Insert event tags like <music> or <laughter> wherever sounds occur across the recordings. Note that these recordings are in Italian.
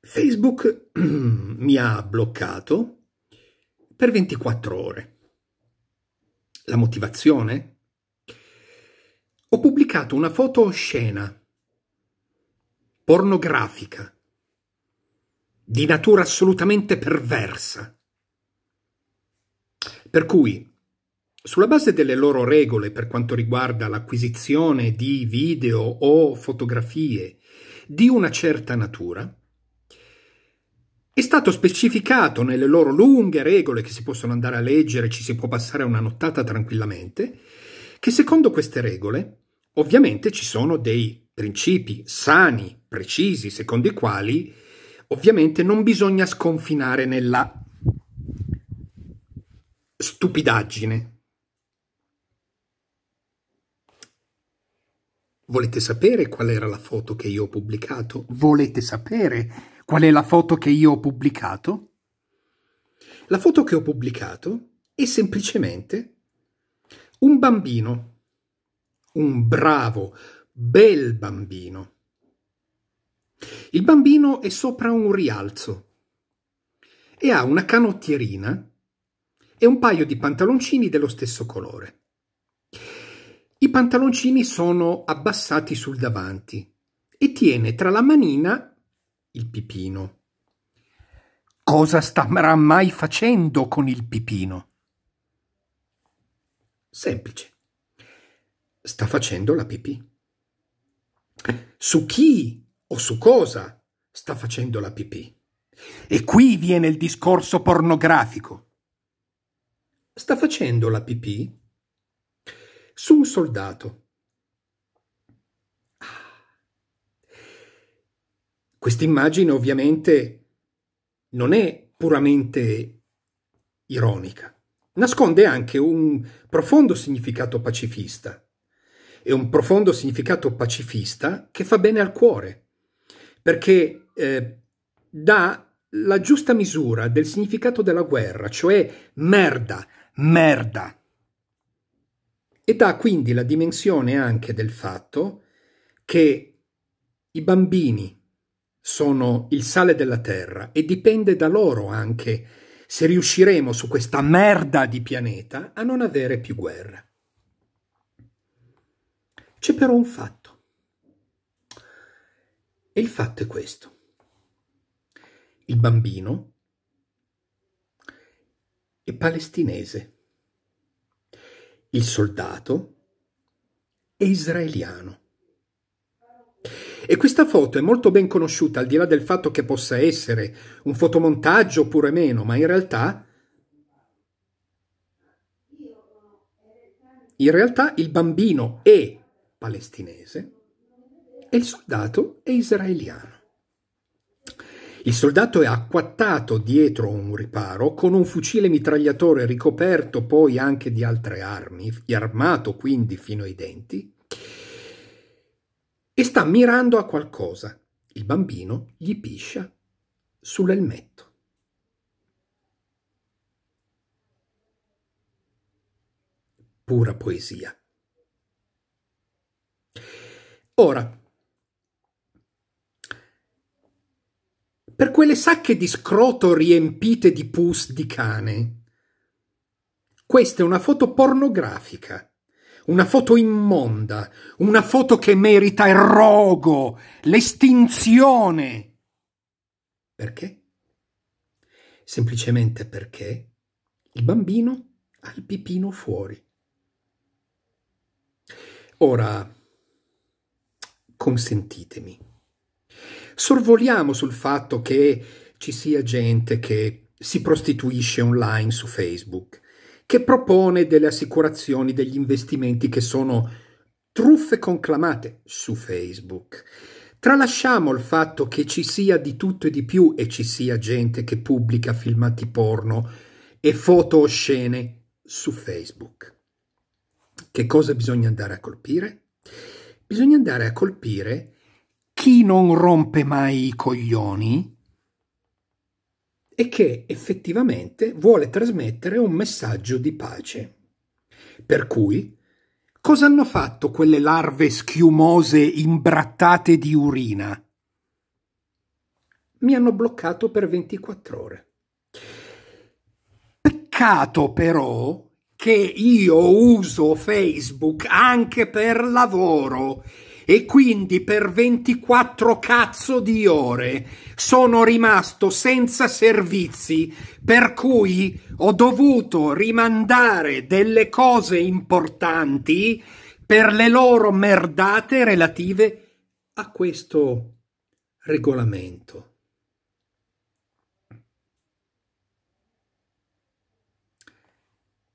Facebook <clears throat> mi ha bloccato per 24 ore. La motivazione? Ho pubblicato una foto oscena, pornografica, di natura assolutamente perversa. Per cui sulla base delle loro regole per quanto riguarda l'acquisizione di video o fotografie di una certa natura, è stato specificato nelle loro lunghe regole che si possono andare a leggere, ci si può passare una nottata tranquillamente, che secondo queste regole ovviamente ci sono dei principi sani, precisi, secondo i quali ovviamente non bisogna sconfinare nella stupidaggine, Volete sapere qual era la foto che io ho pubblicato? Volete sapere qual è la foto che io ho pubblicato? La foto che ho pubblicato è semplicemente un bambino, un bravo, bel bambino. Il bambino è sopra un rialzo e ha una canottierina e un paio di pantaloncini dello stesso colore. I pantaloncini sono abbassati sul davanti e tiene tra la manina il pipino. Cosa starà mai facendo con il pipino? Semplice. Sta facendo la pipì. Su chi o su cosa sta facendo la pipì? E qui viene il discorso pornografico. Sta facendo la pipì su un soldato. Ah. Quest'immagine ovviamente non è puramente ironica, nasconde anche un profondo significato pacifista. E un profondo significato pacifista che fa bene al cuore, perché eh, dà la giusta misura del significato della guerra, cioè merda, merda e dà quindi la dimensione anche del fatto che i bambini sono il sale della terra e dipende da loro anche se riusciremo su questa merda di pianeta a non avere più guerra. C'è però un fatto. E il fatto è questo. Il bambino è palestinese il soldato è israeliano. E questa foto è molto ben conosciuta, al di là del fatto che possa essere un fotomontaggio oppure meno, ma in realtà, in realtà il bambino è palestinese e il soldato è israeliano. Il soldato è acquattato dietro un riparo con un fucile mitragliatore ricoperto poi anche di altre armi, armato quindi fino ai denti, e sta mirando a qualcosa. Il bambino gli piscia sull'elmetto. Pura poesia. Ora, per quelle sacche di scroto riempite di pus di cane. Questa è una foto pornografica, una foto immonda, una foto che merita il rogo, l'estinzione. Perché? Semplicemente perché il bambino ha il pipino fuori. Ora, consentitemi sorvoliamo sul fatto che ci sia gente che si prostituisce online su Facebook, che propone delle assicurazioni, degli investimenti che sono truffe conclamate su Facebook. Tralasciamo il fatto che ci sia di tutto e di più e ci sia gente che pubblica filmati porno e foto oscene su Facebook. Che cosa bisogna andare a colpire? Bisogna andare a colpire chi non rompe mai i coglioni e che effettivamente vuole trasmettere un messaggio di pace. Per cui, cosa hanno fatto quelle larve schiumose imbrattate di urina? Mi hanno bloccato per 24 ore. Peccato però che io uso Facebook anche per lavoro e quindi per 24 cazzo di ore sono rimasto senza servizi, per cui ho dovuto rimandare delle cose importanti per le loro merdate relative a questo regolamento.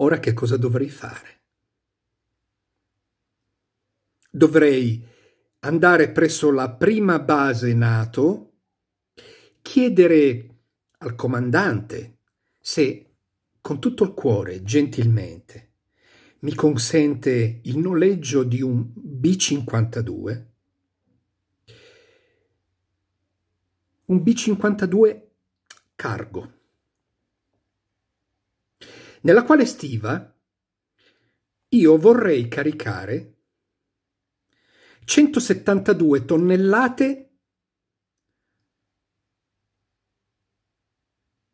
Ora che cosa dovrei fare? Dovrei andare presso la prima base NATO, chiedere al comandante se con tutto il cuore, gentilmente, mi consente il noleggio di un B52. Un B52 cargo, nella quale stiva io vorrei caricare 172 tonnellate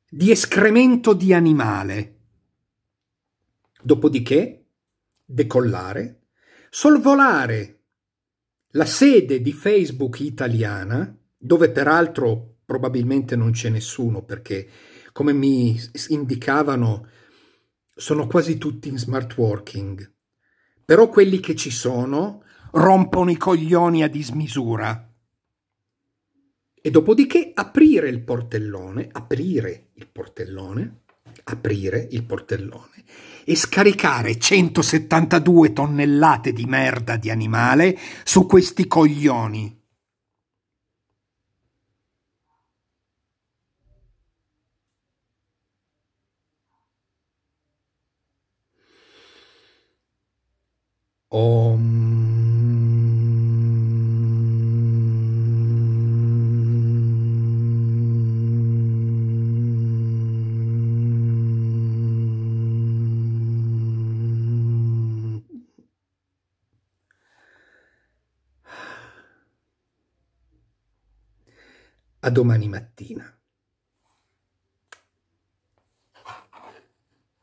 di escremento di animale. Dopodiché decollare, sorvolare la sede di Facebook italiana, dove peraltro probabilmente non c'è nessuno perché, come mi indicavano, sono quasi tutti in smart working. Però quelli che ci sono rompono i coglioni a dismisura. E dopodiché aprire il portellone, aprire il portellone, aprire il portellone e scaricare 172 tonnellate di merda di animale su questi coglioni. Om a domani mattina.